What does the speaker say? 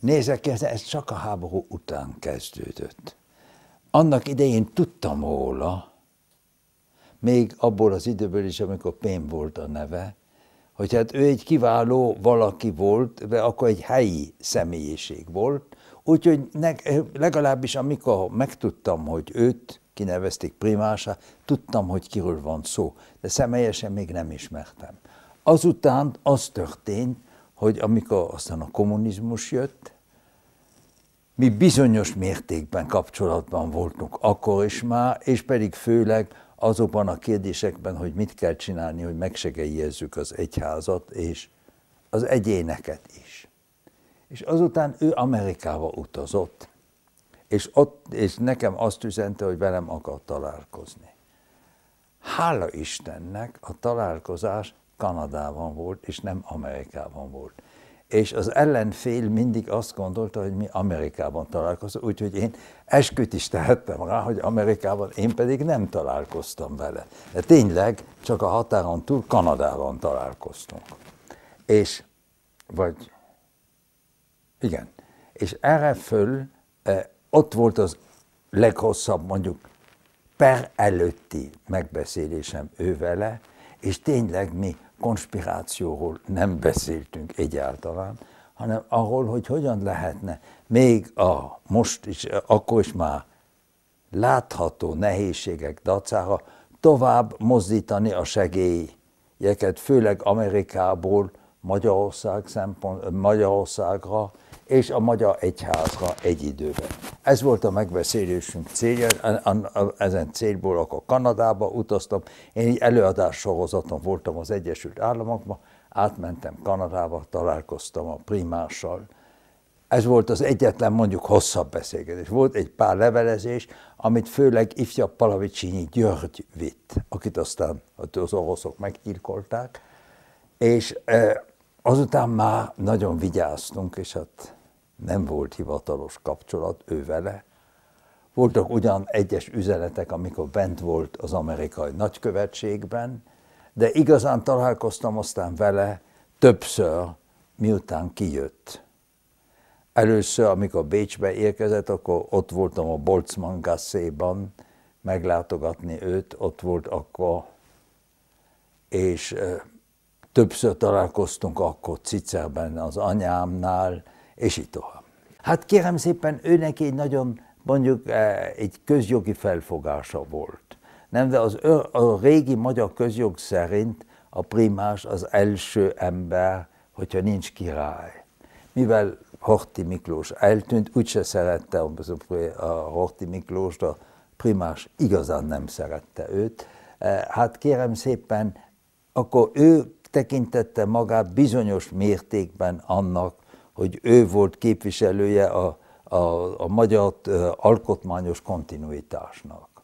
Nézek, ez, ez csak a háború után kezdődött. Annak idején tudtam róla, még abból az időből is, amikor Pén volt a neve, hogy hát ő egy kiváló valaki volt, de akkor egy helyi személyiség volt, úgyhogy legalábbis amikor megtudtam, hogy őt kinevezték primásra, tudtam, hogy kiről van szó, de személyesen még nem ismertem. Azután az történt, hogy amikor aztán a kommunizmus jött, mi bizonyos mértékben kapcsolatban voltunk akkor is már, és pedig főleg azokban a kérdésekben, hogy mit kell csinálni, hogy megsegélyezzük az egyházat és az egyéneket is. És azután ő Amerikába utazott, és, ott, és nekem azt üzente, hogy velem akar találkozni. Hála Istennek a találkozás Kanadában volt, és nem Amerikában volt. És az ellenfél mindig azt gondolta, hogy mi Amerikában találkozunk, úgyhogy én esküt is tehettem rá, hogy Amerikában én pedig nem találkoztam vele. De tényleg csak a határon túl Kanadában találkoztunk. És, vagy, igen, és erre föl eh, ott volt az leghosszabb, mondjuk per előtti megbeszélésem ő vele, és tényleg mi konspirációról nem beszéltünk egyáltalán, hanem arról, hogy hogyan lehetne még a most is, akkor is már látható nehézségek dacára tovább mozdítani a segélyeket, főleg Amerikából Magyarország szempont, Magyarországra, és a magyar egyházra egy időben. Ez volt a megbeszélésünk célja, ezen célból akkor Kanadába utaztam, én egy előadás sorozaton voltam az Egyesült Államokban, átmentem Kanadába, találkoztam a primással. Ez volt az egyetlen mondjuk hosszabb beszélgetés. Volt egy pár levelezés, amit főleg ifjabb Palavicsinyi György vitt, akit aztán az oroszok meggyilkolták, és eh, azután már nagyon vigyáztunk, és hát nem volt hivatalos kapcsolat ő vele. Voltak ugyan egyes üzenetek, amikor bent volt az amerikai nagykövetségben, de igazán találkoztam aztán vele többször, miután kijött. Először, amikor Bécsbe érkezett, akkor ott voltam a Boltzmann Gasséban meglátogatni őt, ott volt akkor, és többször találkoztunk akkor Cicerben az anyámnál, és így tovább. Hát kérem szépen, őnek egy nagyon, mondjuk eh, egy közjogi felfogása volt. Nem, de az, a régi magyar közjog szerint a primás az első ember, hogyha nincs király. Mivel Horti Miklós eltűnt, úgyse szerette a Horti Miklós, a primás igazán nem szerette őt. Eh, hát kérem szépen, akkor ő tekintette magát bizonyos mértékben annak, hogy ő volt képviselője a, a, a magyar alkotmányos kontinuitásnak.